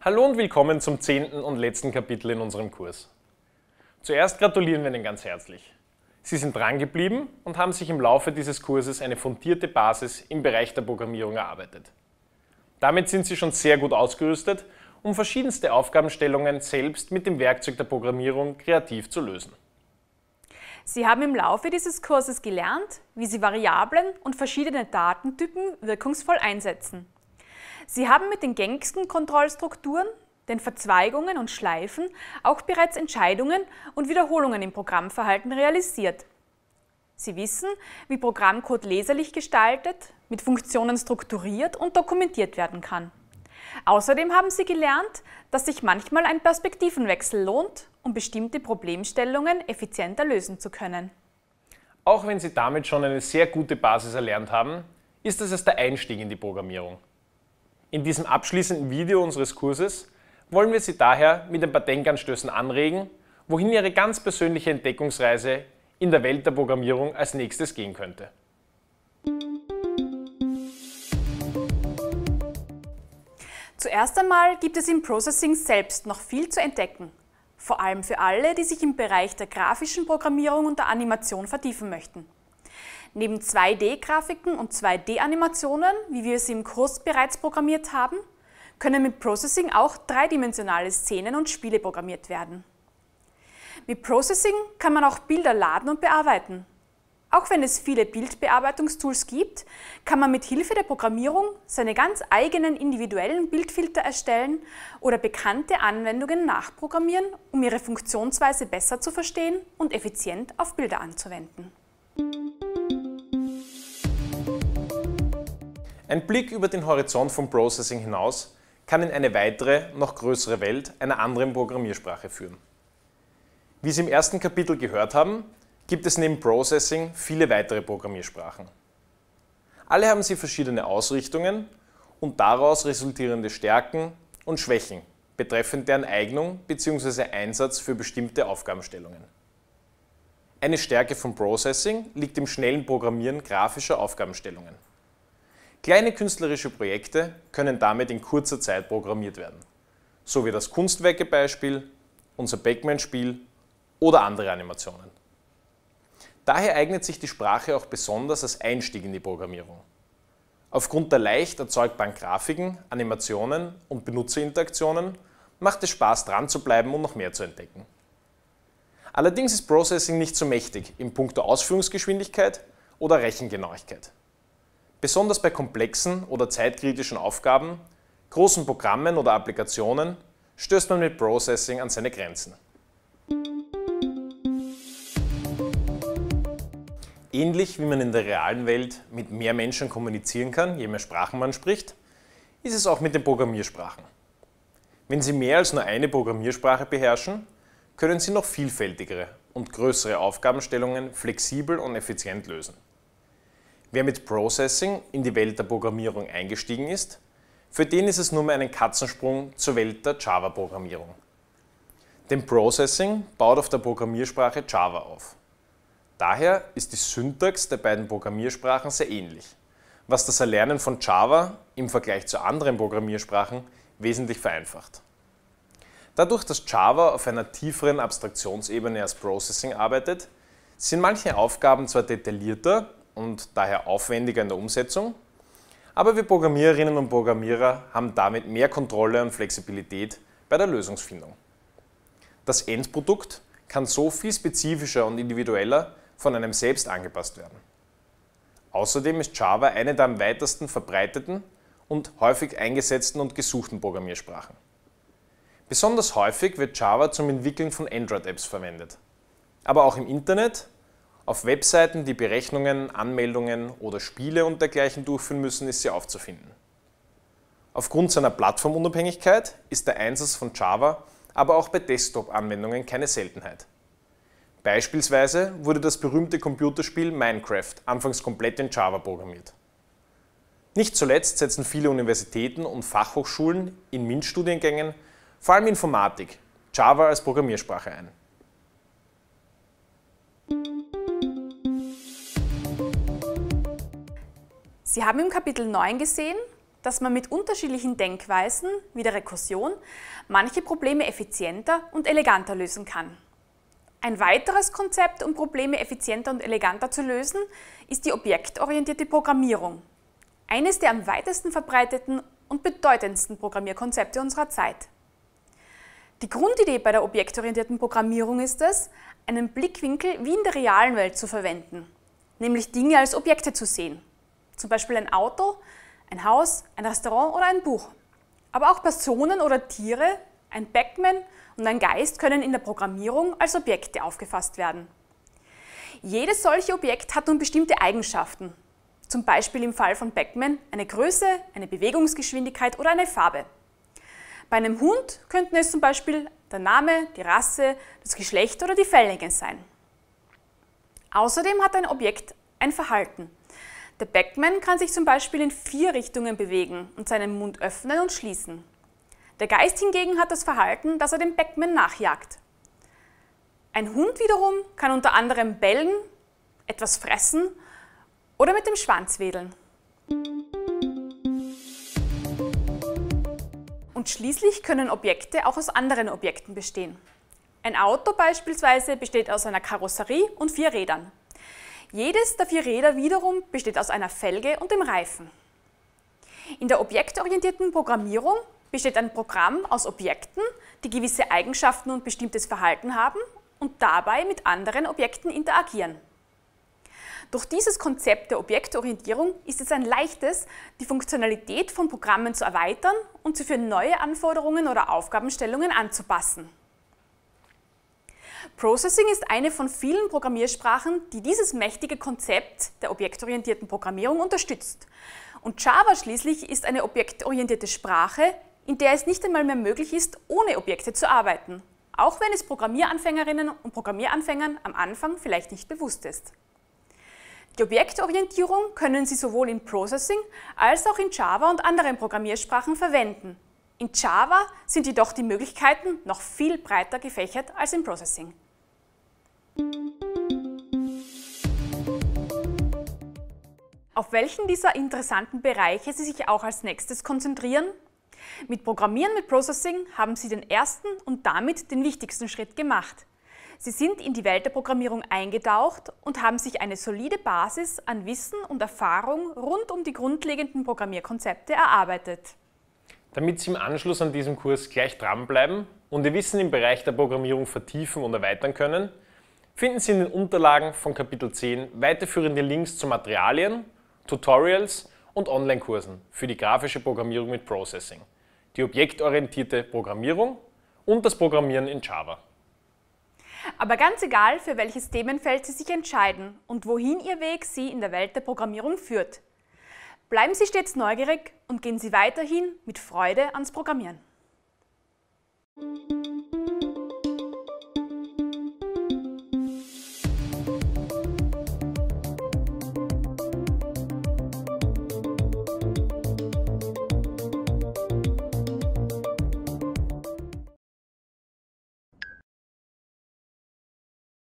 Hallo und willkommen zum zehnten und letzten Kapitel in unserem Kurs. Zuerst gratulieren wir Ihnen ganz herzlich. Sie sind drangeblieben und haben sich im Laufe dieses Kurses eine fundierte Basis im Bereich der Programmierung erarbeitet. Damit sind Sie schon sehr gut ausgerüstet, um verschiedenste Aufgabenstellungen selbst mit dem Werkzeug der Programmierung kreativ zu lösen. Sie haben im Laufe dieses Kurses gelernt, wie Sie Variablen und verschiedene Datentypen wirkungsvoll einsetzen. Sie haben mit den gängigsten Kontrollstrukturen, den Verzweigungen und Schleifen auch bereits Entscheidungen und Wiederholungen im Programmverhalten realisiert. Sie wissen, wie Programmcode leserlich gestaltet, mit Funktionen strukturiert und dokumentiert werden kann. Außerdem haben Sie gelernt, dass sich manchmal ein Perspektivenwechsel lohnt, um bestimmte Problemstellungen effizienter lösen zu können. Auch wenn Sie damit schon eine sehr gute Basis erlernt haben, ist es erst der Einstieg in die Programmierung. In diesem abschließenden Video unseres Kurses wollen wir Sie daher mit ein paar Denkanstößen anregen, wohin Ihre ganz persönliche Entdeckungsreise in der Welt der Programmierung als nächstes gehen könnte. Zuerst einmal gibt es im Processing selbst noch viel zu entdecken, vor allem für alle, die sich im Bereich der grafischen Programmierung und der Animation vertiefen möchten. Neben 2D-Grafiken und 2D-Animationen, wie wir sie im Kurs bereits programmiert haben, können mit Processing auch dreidimensionale Szenen und Spiele programmiert werden. Mit Processing kann man auch Bilder laden und bearbeiten. Auch wenn es viele Bildbearbeitungstools gibt, kann man mit Hilfe der Programmierung seine ganz eigenen individuellen Bildfilter erstellen oder bekannte Anwendungen nachprogrammieren, um ihre Funktionsweise besser zu verstehen und effizient auf Bilder anzuwenden. Ein Blick über den Horizont von Processing hinaus kann in eine weitere, noch größere Welt einer anderen Programmiersprache führen. Wie Sie im ersten Kapitel gehört haben, gibt es neben Processing viele weitere Programmiersprachen. Alle haben sie verschiedene Ausrichtungen und daraus resultierende Stärken und Schwächen betreffend deren Eignung bzw. Einsatz für bestimmte Aufgabenstellungen. Eine Stärke von Processing liegt im schnellen Programmieren grafischer Aufgabenstellungen. Kleine künstlerische Projekte können damit in kurzer Zeit programmiert werden, so wie das Kunstwerkebeispiel, unser Backman-Spiel oder andere Animationen. Daher eignet sich die Sprache auch besonders als Einstieg in die Programmierung. Aufgrund der leicht erzeugbaren Grafiken, Animationen und Benutzerinteraktionen macht es Spaß dran zu bleiben und noch mehr zu entdecken. Allerdings ist Processing nicht so mächtig in puncto Ausführungsgeschwindigkeit oder Rechengenauigkeit. Besonders bei komplexen oder zeitkritischen Aufgaben, großen Programmen oder Applikationen stößt man mit Processing an seine Grenzen. Ähnlich wie man in der realen Welt mit mehr Menschen kommunizieren kann, je mehr Sprachen man spricht, ist es auch mit den Programmiersprachen. Wenn Sie mehr als nur eine Programmiersprache beherrschen, können Sie noch vielfältigere und größere Aufgabenstellungen flexibel und effizient lösen. Wer mit Processing in die Welt der Programmierung eingestiegen ist, für den ist es nur mehr einen Katzensprung zur Welt der Java-Programmierung. Denn Processing baut auf der Programmiersprache Java auf. Daher ist die Syntax der beiden Programmiersprachen sehr ähnlich, was das Erlernen von Java im Vergleich zu anderen Programmiersprachen wesentlich vereinfacht. Dadurch, dass Java auf einer tieferen Abstraktionsebene als Processing arbeitet, sind manche Aufgaben zwar detaillierter, und daher aufwendiger in der Umsetzung. Aber wir Programmiererinnen und Programmierer haben damit mehr Kontrolle und Flexibilität bei der Lösungsfindung. Das Endprodukt kann so viel spezifischer und individueller von einem selbst angepasst werden. Außerdem ist Java eine der am weitesten verbreiteten und häufig eingesetzten und gesuchten Programmiersprachen. Besonders häufig wird Java zum Entwickeln von Android-Apps verwendet, aber auch im Internet auf Webseiten, die Berechnungen, Anmeldungen oder Spiele und dergleichen durchführen müssen, ist sie aufzufinden. Aufgrund seiner Plattformunabhängigkeit ist der Einsatz von Java aber auch bei Desktop-Anwendungen keine Seltenheit. Beispielsweise wurde das berühmte Computerspiel Minecraft anfangs komplett in Java programmiert. Nicht zuletzt setzen viele Universitäten und Fachhochschulen in MINT-Studiengängen vor allem Informatik, Java als Programmiersprache ein. Sie haben im Kapitel 9 gesehen, dass man mit unterschiedlichen Denkweisen, wie der Rekursion, manche Probleme effizienter und eleganter lösen kann. Ein weiteres Konzept, um Probleme effizienter und eleganter zu lösen, ist die objektorientierte Programmierung. Eines der am weitesten verbreiteten und bedeutendsten Programmierkonzepte unserer Zeit. Die Grundidee bei der objektorientierten Programmierung ist es, einen Blickwinkel wie in der realen Welt zu verwenden, nämlich Dinge als Objekte zu sehen. Zum Beispiel ein Auto, ein Haus, ein Restaurant oder ein Buch. Aber auch Personen oder Tiere, ein Backman und ein Geist können in der Programmierung als Objekte aufgefasst werden. Jedes solche Objekt hat nun bestimmte Eigenschaften. Zum Beispiel im Fall von Backman eine Größe, eine Bewegungsgeschwindigkeit oder eine Farbe. Bei einem Hund könnten es zum Beispiel der Name, die Rasse, das Geschlecht oder die Felllänge sein. Außerdem hat ein Objekt ein Verhalten. Der Backman kann sich zum Beispiel in vier Richtungen bewegen und seinen Mund öffnen und schließen. Der Geist hingegen hat das Verhalten, dass er dem Backman nachjagt. Ein Hund wiederum kann unter anderem bellen, etwas fressen oder mit dem Schwanz wedeln. Und schließlich können Objekte auch aus anderen Objekten bestehen. Ein Auto beispielsweise besteht aus einer Karosserie und vier Rädern. Jedes der vier Räder wiederum besteht aus einer Felge und dem Reifen. In der objektorientierten Programmierung besteht ein Programm aus Objekten, die gewisse Eigenschaften und bestimmtes Verhalten haben und dabei mit anderen Objekten interagieren. Durch dieses Konzept der Objektorientierung ist es ein leichtes, die Funktionalität von Programmen zu erweitern und sie für neue Anforderungen oder Aufgabenstellungen anzupassen. Processing ist eine von vielen Programmiersprachen, die dieses mächtige Konzept der objektorientierten Programmierung unterstützt. Und Java schließlich ist eine objektorientierte Sprache, in der es nicht einmal mehr möglich ist, ohne Objekte zu arbeiten, auch wenn es Programmieranfängerinnen und Programmieranfängern am Anfang vielleicht nicht bewusst ist. Die Objektorientierung können Sie sowohl in Processing als auch in Java und anderen Programmiersprachen verwenden. In Java sind jedoch die Möglichkeiten noch viel breiter gefächert als im Processing. Auf welchen dieser interessanten Bereiche Sie sich auch als nächstes konzentrieren? Mit Programmieren mit Processing haben Sie den ersten und damit den wichtigsten Schritt gemacht. Sie sind in die Welt der Programmierung eingetaucht und haben sich eine solide Basis an Wissen und Erfahrung rund um die grundlegenden Programmierkonzepte erarbeitet. Damit Sie im Anschluss an diesem Kurs gleich dranbleiben und Ihr Wissen im Bereich der Programmierung vertiefen und erweitern können, finden Sie in den Unterlagen von Kapitel 10 weiterführende Links zu Materialien, Tutorials und Online-Kursen für die grafische Programmierung mit Processing, die objektorientierte Programmierung und das Programmieren in Java. Aber ganz egal, für welches Themenfeld Sie sich entscheiden und wohin Ihr Weg Sie in der Welt der Programmierung führt. Bleiben Sie stets neugierig und gehen Sie weiterhin mit Freude ans Programmieren.